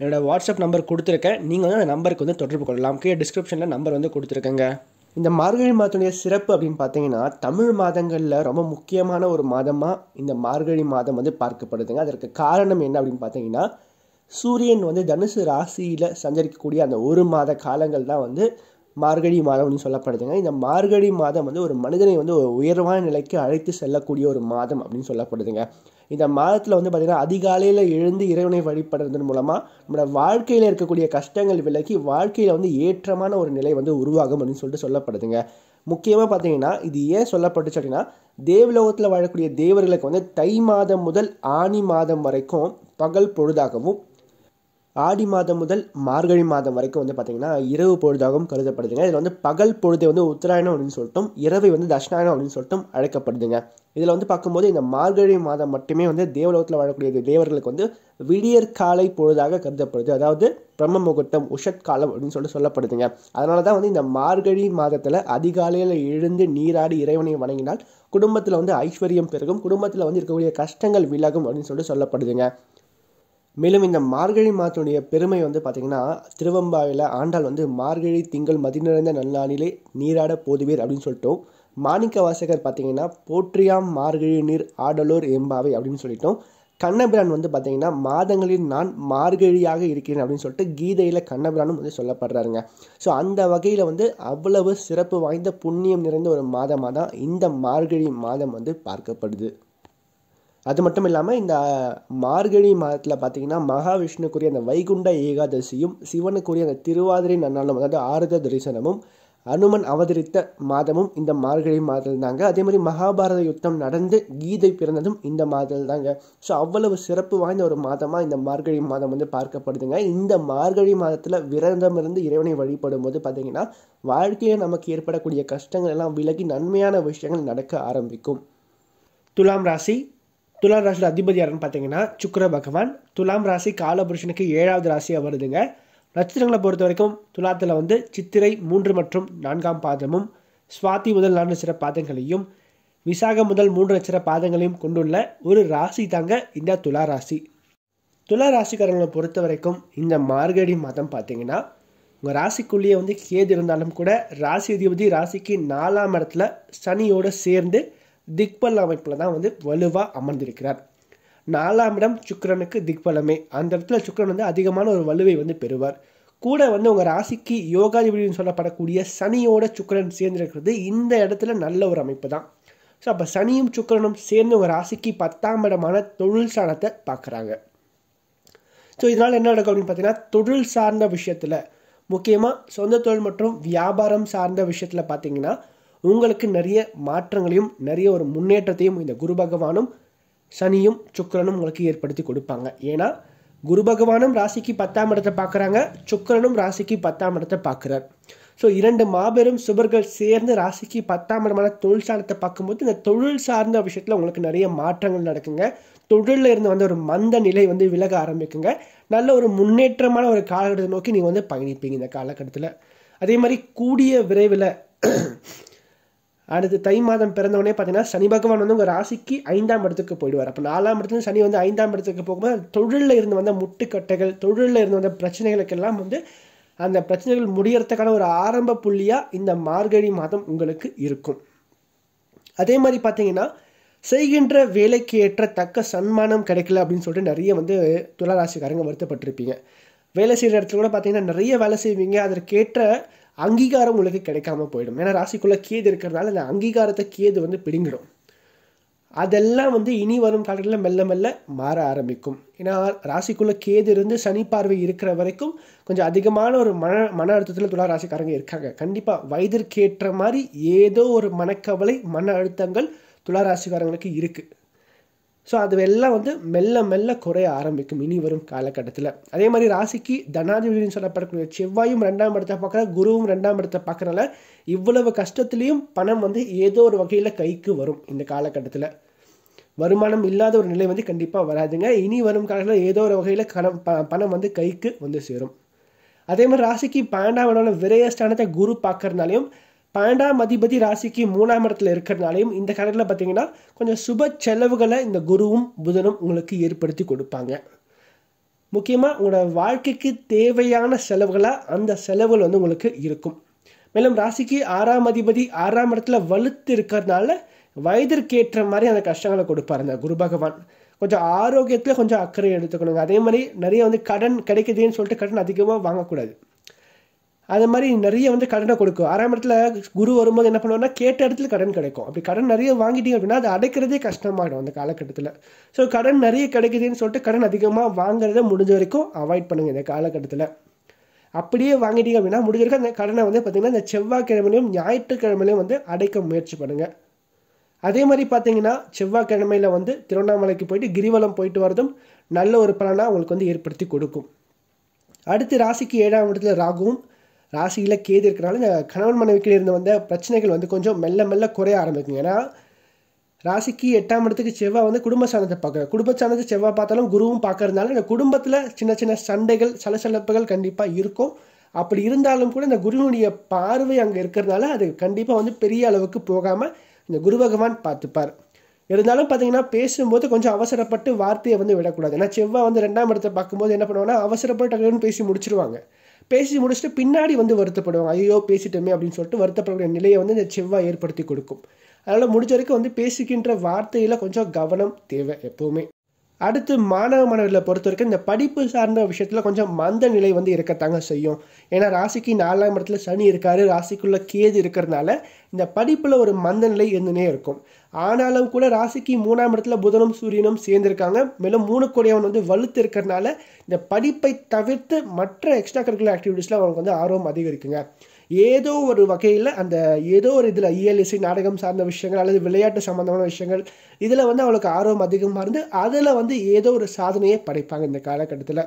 என்னோடய WhatsApp number கொடுத்துருக்கேன் நீங்கள் வந்து அந்த நம்பருக்கு வந்து தொடர்பு கொள்ளலாம் கீழே டிஸ்கிரிப்ஷனில் நம்பர் வந்து கொடுத்துருக்கேங்க இந்த மார்கழி மாதத்துடைய சிறப்பு அப்படின்னு பார்த்தீங்கன்னா தமிழ் மாதங்களில் ரொம்ப முக்கியமான ஒரு மாதமாக இந்த மார்கழி மாதம் வந்து பார்க்கப்படுதுங்க அதற்கு காரணம் என்ன அப்படின்னு பார்த்தீங்கன்னா சூரியன் வந்து தனுசு ராசியில் சஞ்சரிக்கக்கூடிய அந்த ஒரு மாத காலங்கள் தான் வந்து மார்கழி மாதம் அப்படின்னு சொல்லப்படுதுங்க இந்த மார்கழி மாதம் வந்து ஒரு மனிதனை வந்து ஒரு உயர்வான நிலைக்கு அழைத்து செல்லக்கூடிய ஒரு மாதம் அப்படின்னு சொல்லப்படுதுங்க இந்த மாதத்தில் வந்து பார்த்திங்கன்னா அதிகாலையில் எழுந்து இறைவனை வழிபடுறதன் மூலமாக நம்மளோட வாழ்க்கையில் இருக்கக்கூடிய கஷ்டங்கள் விலக்கி வாழ்க்கையில் வந்து ஏற்றமான ஒரு நிலை வந்து உருவாகும் அப்படின்னு சொல்லிட்டு சொல்லப்படுதுங்க முக்கியமாக பார்த்தீங்கன்னா இது ஏன் சொல்லப்பட்டுச்சு அப்படின்னா தேவலோகத்தில் வாழக்கூடிய தேவர்களுக்கு வந்து தை மாதம் முதல் ஆணி மாதம் வரைக்கும் பகல் பொழுதாகவும் ஆடி மாதம் முதல் மார்கழி மாதம் வரைக்கும் வந்து பார்த்திங்கன்னா இரவு பொழுதாகவும் கருதப்படுதுங்க இதில் வந்து பகல் பொழுதை வந்து உத்தராயணம் அப்படின்னு சொல்லிட்டும் இரவை வந்து தஷ்ணாயணம் அப்படின்னு சொல்லிட்டும் அழைக்கப்படுதுங்க இதில் வந்து பார்க்கும்போது இந்த மார்கழி மாதம் மட்டுமே வந்து தேவலோகத்தில் வாழக்கூடிய தேவர்களுக்கு வந்து விடியற் காலை பொழுதாக கருதப்படுது அதாவது பிரம்ம முகூட்டம் உஷத்காலம் அப்படின்னு சொல்லிட்டு சொல்லப்படுதுங்க அதனால தான் வந்து இந்த மார்கழி மாதத்தில் அதிகாலையில் எழுந்து நீராடி இறைவனை வணங்கினால் குடும்பத்தில் வந்து ஐஸ்வர்யம் பெருகும் குடும்பத்தில் வந்து இருக்கக்கூடிய கஷ்டங்கள் விலகும் அப்படின்னு சொல்லிட்டு சொல்லப்படுதுங்க மேலும் இந்த மார்கழி மாதத்துடைய பெருமை வந்து பார்த்திங்கன்னா திருவம்பாவில் ஆண்டாள் வந்து மார்கழி திங்கள் மதி நிறைந்த நல்லாணிலே நீராட போதுவீர் அப்படின்னு சொல்லிட்டோம் மாணிக்க வாசகர் பார்த்தீங்கன்னா போற்றியாம் மார்கழி நீர் ஆடலூர் எம்பாவை அப்படின்னு சொல்லிட்டோம் கண்ணபிரான் வந்து பார்த்திங்கன்னா மாதங்களில் நான் மார்கழியாக இருக்கிறேன் அப்படின்னு சொல்லிட்டு கீதையில் கண்ணபிரானும் வந்து சொல்லப்படுறாருங்க ஸோ அந்த வகையில் வந்து அவ்வளவு சிறப்பு வாய்ந்த புண்ணியம் நிறைந்த ஒரு மாதமாக தான் இந்த மார்கழி மாதம் வந்து பார்க்கப்படுது அது மட்டும் இல்லாமல் இந்த மார்கழி மாதத்தில் பார்த்தீங்கன்னா மகாவிஷ்ணுக்குரிய அந்த வைகுண்ட ஏகாதசியும் சிவனுக்குரிய அந்த திருவாதிரை நன்னாளும் அதாவது ஆரத தரிசனமும் அனுமன் அவதரித்த மாதமும் இந்த மார்கழி மாதத்தில் தாங்க அதே மாதிரி மகாபாரத யுத்தம் நடந்து கீதை பிறந்ததும் இந்த மாதத்தில் தாங்க ஸோ அவ்வளவு சிறப்பு வாய்ந்த ஒரு மாதமாக இந்த மார்கழி மாதம் வந்து பார்க்கப்படுதுங்க இந்த மார்கழி மாதத்தில் விரதம் இருந்து இறைவனை வழிபடும் போது பார்த்தீங்கன்னா வாழ்க்கையில் நமக்கு ஏற்படக்கூடிய கஷ்டங்கள் எல்லாம் விலகி நன்மையான விஷயங்கள் நடக்க ஆரம்பிக்கும் துலாம் ராசி துலாம் ராசியில் அதிபதி யாருன்னு பார்த்தீங்கன்னா சுக்கர பகவான் துலாம் ராசி காலபுருஷனுக்கு ஏழாவது ராசியாக வருதுங்க நட்சத்திரங்களை பொறுத்த வரைக்கும் துலாத்தில் வந்து சித்திரை மூன்று மற்றும் நான்காம் பாதமும் சுவாதி முதல் நான்கு சிற பாதங்களையும் விசாக முதல் மூன்று நட்சத்திர பாதங்களையும் கொண்டுள்ள ஒரு ராசி தாங்க இந்த துலா ராசி துலா ராசிக்காரங்களை பொறுத்த வரைக்கும் இந்த மார்கழி மாதம் பார்த்தீங்கன்னா உங்கள் ராசிக்குள்ளேயே வந்து கேது இருந்தாலும் கூட ராசி அதிபதி ராசிக்கு நாலாம் இடத்துல சனியோடு சேர்ந்து திக்பல் அமைப்பில் தான் வந்து வலுவாக அமர்ந்திருக்கிறார் நாலாம் இடம் சுக்கரனுக்கு திக்பலமே அந்த இடத்துல சுக்கரன் வந்து அதிகமான ஒரு வலுவை வந்து பெறுவார் கூட வந்து உங்கள் ராசிக்கு யோகாதிபதினு சொல்லப்படக்கூடிய சனியோட சுக்கரன் சேர்ந்துருக்கிறது இந்த இடத்துல நல்ல ஒரு அமைப்பு தான் ஸோ அப்போ சனியும் சுக்கரனும் சேர்ந்து உங்கள் ராசிக்கு பத்தாம் இடமான தொழில் சாணத்தை பார்க்குறாங்க ஸோ இதனால் என்ன நடக்கும் அப்படின்னு பார்த்தீங்கன்னா தொழில் சார்ந்த விஷயத்தில் முக்கியமாக சொந்த தொழில் மற்றும் வியாபாரம் சார்ந்த விஷயத்தில் பார்த்தீங்கன்னா உங்களுக்கு நிறைய மாற்றங்களையும் நிறைய ஒரு முன்னேற்றத்தையும் இந்த குரு பகவானும் சனியும் சுக்கரனும் உங்களுக்கு ஏற்படுத்தி கொடுப்பாங்க ஏன்னா குரு பகவானும் ராசிக்கு பத்தாம் இடத்தை பார்க்குறாங்க சுக்கரனும் ராசிக்கு பத்தாம் இடத்தை பார்க்குறார் ஸோ இரண்டு மாபெரும் சுபர்கள் சேர்ந்து ராசிக்கு பத்தாம் இடமான தொழில் சாணத்தை பார்க்கும்போது இந்த தொழில் சார்ந்த விஷயத்தில் உங்களுக்கு நிறைய மாற்றங்கள் நடக்குங்க தொழிலில் இருந்து வந்து ஒரு மந்த நிலை வந்து விலக ஆரம்பிக்குங்க நல்ல ஒரு முன்னேற்றமான ஒரு காலகட்டத்தை நோக்கி நீங்கள் வந்து பயணிப்பீங்க இந்த காலகட்டத்தில் அதே மாதிரி கூடிய விரைவில் அடுத்து தை மாதம் பிறந்தவொடனே பார்த்தீங்கன்னா சனி பகவான் வந்து உங்கள் ராசிக்கு ஐந்தாம் இடத்துக்கு போயிடுவார் அப்போ நாலாம் இடத்துல சனி வந்து ஐந்தாம் இடத்துக்கு போகும்போது தொழிலில் இருந்து வந்த முட்டுக்கட்டைகள் தொழிலில் இருந்து வந்த பிரச்சனைகளுக்கெல்லாம் வந்து அந்த பிரச்சனைகள் முடியறதுக்கான ஒரு ஆரம்ப புள்ளியாக இந்த மார்கழி மாதம் உங்களுக்கு இருக்கும் அதே மாதிரி பார்த்தீங்கன்னா செய்கின்ற வேலைக்கு ஏற்ற தக்க சன்மானம் கிடைக்கல அப்படின்னு சொல்லிட்டு நிறைய வந்து துளராசிக்காரங்க வருத்தப்பட்டிருப்பீங்க வேலை செய்கிற இடத்துல கூட பார்த்தீங்கன்னா நிறைய வேலை செய்வீங்க அதற்கேற்ற அங்கீகாரம் உங்களுக்கு கிடைக்காம போயிடும் ஏன்னா ராசிக்குள்ளே கேது இருக்கிறதுனால அந்த அங்கீகாரத்தை கேது வந்து பிடுங்கிடும் அதெல்லாம் வந்து இனி வரும் காலத்தில் மெல்ல மெல்ல மாற ஆரம்பிக்கும் ஏன்னா ராசிக்குள்ளே கேது இருந்து சனி பார்வை இருக்கிற வரைக்கும் கொஞ்சம் அதிகமான ஒரு மன மன அழுத்தத்தில் துளா ராசிக்காரங்க இருக்காங்க கண்டிப்பாக வயதிற்கேற்ற மாதிரி ஏதோ ஒரு மனக்கவலை மன அழுத்தங்கள் துளா ராசிக்காரங்களுக்கு இருக்குது ஸோ அது எல்லாம் வந்து மெல்ல மெல்ல குறைய ஆரம்பிக்கும் இனி வரும் காலகட்டத்தில் அதே மாதிரி ராசிக்கு தனாதிபதினு சொல்லப்படக்கூடிய செவ்வாயும் ரெண்டாம் இடத்தை பார்க்குற குருவும் ரெண்டாம் இடத்தை பார்க்குறனால இவ்வளவு கஷ்டத்துலேயும் பணம் வந்து ஏதோ ஒரு வகையில் கைக்கு வரும் இந்த காலகட்டத்தில் வருமானம் இல்லாத ஒரு நிலை வந்து கண்டிப்பாக வராதுங்க இனி வரும் காலத்தில் ஏதோ ஒரு வகையில் கணம் பணம் வந்து கைக்கு வந்து சேரும் அதே மாதிரி ராசிக்கு பன்னெண்டாம் இடம்ல விரயஸ்தானத்தை குரு பார்க்கறதுனாலையும் பன்னெண்டாம் அதிபதி ராசிக்கு மூணாம் இடத்துல இருக்கிறதுனாலையும் இந்த கடலில் பார்த்தீங்கன்னா கொஞ்சம் சுப செலவுகளை இந்த குருவும் புதனும் உங்களுக்கு ஏற்படுத்தி கொடுப்பாங்க முக்கியமாக உங்களோட வாழ்க்கைக்கு தேவையான செலவுகளாக அந்த செலவுகள் வந்து உங்களுக்கு இருக்கும் மேலும் ராசிக்கு ஆறாம் அதிபதி ஆறாம் இடத்துல வலுத்து இருக்கிறதுனால வயதிற்கேற்ற மாதிரி அந்த கஷ்டங்களை கொடுப்பார் அந்த குரு பகவான் கொஞ்சம் ஆரோக்கியத்தில் கொஞ்சம் அக்கறை எடுத்துக்கணுங்க அதே மாதிரி நிறைய வந்து கடன் கிடைக்குதுன்னு சொல்லிட்டு கடன் அதிகமாக வாங்கக்கூடாது அது மாதிரி நிறைய வந்து கடனை கொடுக்கும் ஆறாம் இடத்துல குரு வரும்போது என்ன பண்ணுவோம்னா கேட்ட இடத்துல கடன் கிடைக்கும் அப்படி கடன் நிறைய வாங்கிட்டீங்க அப்படின்னா அது அடைக்கிறதே கஷ்டமாகிடும் அந்த காலகட்டத்தில் ஸோ கடன் நிறைய கிடைக்குதுன்னு சொல்லிட்டு கடன் அதிகமாக வாங்குறத முடிஞ்ச வரைக்கும் அவாய்ட் பண்ணுங்கள் இந்த காலகட்டத்தில் அப்படியே வாங்கிட்டீங்க அப்படின்னா முடிஞ்ச வரைக்கும் அந்த கடனை வந்து பார்த்திங்கன்னா இந்த செவ்வாய்க்கிழமையிலையும் ஞாயிற்றுக்கிழமையிலையும் வந்து அடைக்க முயற்சி பண்ணுங்கள் அதே மாதிரி பார்த்தீங்கன்னா செவ்வாய்க்கிழமையில் வந்து திருவண்ணாமலைக்கு போயிட்டு கிரிவலம் போயிட்டு வரதும் நல்ல ஒரு பலனாக உங்களுக்கு வந்து ஏற்படுத்தி கொடுக்கும் அடுத்து ராசிக்கு ஏழாம் இடத்துல ராகுவும் ராசியில் கேது இருக்கிறனால கணவன் மனைவிக்கு இருந்து வந்த பிரச்சனைகள் வந்து கொஞ்சம் மெல்ல மெல்ல குறைய ஆரம்பிக்கும் ஏன்னா ராசிக்கு எட்டாம் இடத்துக்கு செவ்வாய் வந்து குடும்ப சாணத்தை பார்க்குறேன் குடும்ப சாணத்தை செவ்வாய் பார்த்தாலும் குருவும் பார்க்கறதுனால இந்த குடும்பத்தில் சின்ன சின்ன சண்டைகள் சலசலப்புகள் கண்டிப்பாக இருக்கும் அப்படி இருந்தாலும் கூட இந்த குருவினுடைய பார்வை அங்கே இருக்கிறதுனால அது கண்டிப்பாக வந்து பெரிய அளவுக்கு போகாமல் இந்த குரு பகவான் பார்த்துப்பார் இருந்தாலும் பார்த்தீங்கன்னா பேசும்போது கொஞ்சம் அவசரப்பட்டு வார்த்தையை வந்து விடக்கூடாது ஏன்னா செவ்வாய் வந்து ரெண்டாம் இடத்தை பார்க்கும்போது என்ன பண்ணுவாங்கன்னா அவசரப்பட்டு பேசி முடிச்சிருவாங்க பேசி முடிச்சுட்டு பின்னாடி வந்து வருத்தப்படுவாங்க ஐயோ பேசிட்டோமே அப்படின்னு சொல்லிட்டு வருத்தப்படக்கூடிய நிலையை வந்து இந்த செவ்வாய் ஏற்படுத்தி கொடுக்கும் அதனால் முடிஞ்ச வரைக்கும் வந்து பேசிக்கின்ற வார்த்தையில் கொஞ்சம் கவனம் தேவை எப்போவுமே அடுத்து மாணவ மாணவர்களை பொறுத்த வரைக்கும் இந்த படிப்பு சார்ந்த விஷயத்தில் கொஞ்சம் மந்த நிலை வந்து இருக்கத்தாங்க செய்யும் ஏன்னா ராசிக்கு நாலாம் இடத்துல சனி இருக்காரு ராசிக்குள்ளே கேது இருக்கிறதுனால இந்த படிப்பில் ஒரு மந்த நிலை இருந்துனே இருக்கும் ஆனாலும் கூட ராசிக்கு மூணாம் இடத்துல புதனும் சூரியனும் சேர்ந்துருக்காங்க மேலும் மூணு அவன் வந்து வலுத்து இருக்கிறதுனால இந்த படிப்பை தவிர்த்து மற்ற எக்ஸ்ட்ரா கரிக்குலர் ஆக்டிவிட்டீஸில் அவங்களுக்கு வந்து ஆர்வம் அதிகரிக்குங்க ஏதோ ஒரு வகையில் அந்த ஏதோ ஒரு இதில் இயலிசை e நாடகம் சார்ந்த விஷயங்கள் அல்லது விளையாட்டு சம்மந்தமான விஷயங்கள் இதில் வந்து அவளுக்கு ஆர்வம் அதிகமாக இருந்து அதில் வந்து ஏதோ ஒரு சாதனையை படைப்பாங்க இந்த காலகட்டத்தில்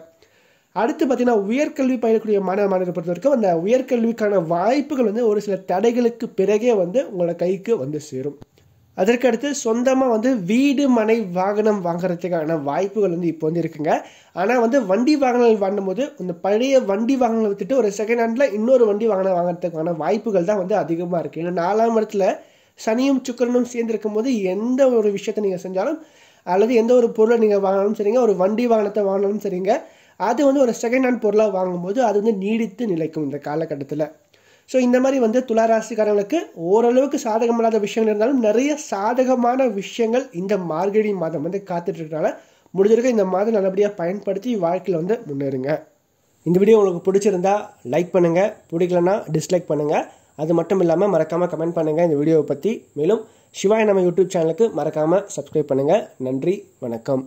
அடுத்து பார்த்திங்கன்னா உயர்கல்வி பயிலக்கூடிய மாணவ மாணவரை பொறுத்த வரைக்கும் அந்த உயர்கல்விக்கான வாய்ப்புகள் வந்து ஒரு சில தடைகளுக்கு பிறகே வந்து உங்களோட கைக்கு வந்து சேரும் அதற்கடுத்து சொந்தமாக வந்து வீடு மனை வாகனம் வாங்குறதுக்கான வாய்ப்புகள் வந்து இப்போ வந்து இருக்குங்க ஆனால் வந்து வண்டி வாகனங்கள் வாங்கும்போது இந்த பழைய வண்டி வாகனங்களை விட்டுட்டு ஒரு செகண்ட் ஹேண்டில் இன்னொரு வண்டி வாகனம் வாங்குறதுக்கான வாய்ப்புகள் தான் வந்து அதிகமாக இருக்குது ஏன்னா நாலாம் இடத்துல சனியும் சுக்கரனும் சேர்ந்துருக்கும் போது எந்த ஒரு விஷயத்தை நீங்கள் செஞ்சாலும் அல்லது எந்த ஒரு பொருளை நீங்கள் வாங்கினாலும் சரிங்க ஒரு வண்டி வாகனத்தை வாங்கினாலும் சரிங்க அது வந்து ஒரு செகண்ட் ஹேண்ட் பொருளாக வாங்கும்போது அது வந்து நீடித்து நிலைக்கும் இந்த காலகட்டத்தில் ஸோ இந்த மாதிரி வந்து துளாராசிக்காரங்களுக்கு ஓரளவுக்கு சாதகமில்லாத விஷயங்கள் இருந்தாலும் நிறைய சாதகமான விஷயங்கள் இந்த மார்கழி மாதம் வந்து காத்துட்ருக்கனால முடிஞ்சிருக்க இந்த மாதம் நல்லபடியாக பயன்படுத்தி வாழ்க்கையில் வந்து முன்னேறுங்க இந்த வீடியோ உங்களுக்கு பிடிச்சிருந்தா லைக் பண்ணுங்கள் பிடிக்கலன்னா டிஸ்லைக் பண்ணுங்கள் அது மட்டும் இல்லாமல் மறக்காமல் கமெண்ட் பண்ணுங்கள் இந்த வீடியோவை பற்றி மேலும் சிவாய் நம்ம யூடியூப் சேனலுக்கு மறக்காமல் சப்ஸ்கிரைப் பண்ணுங்கள் நன்றி வணக்கம்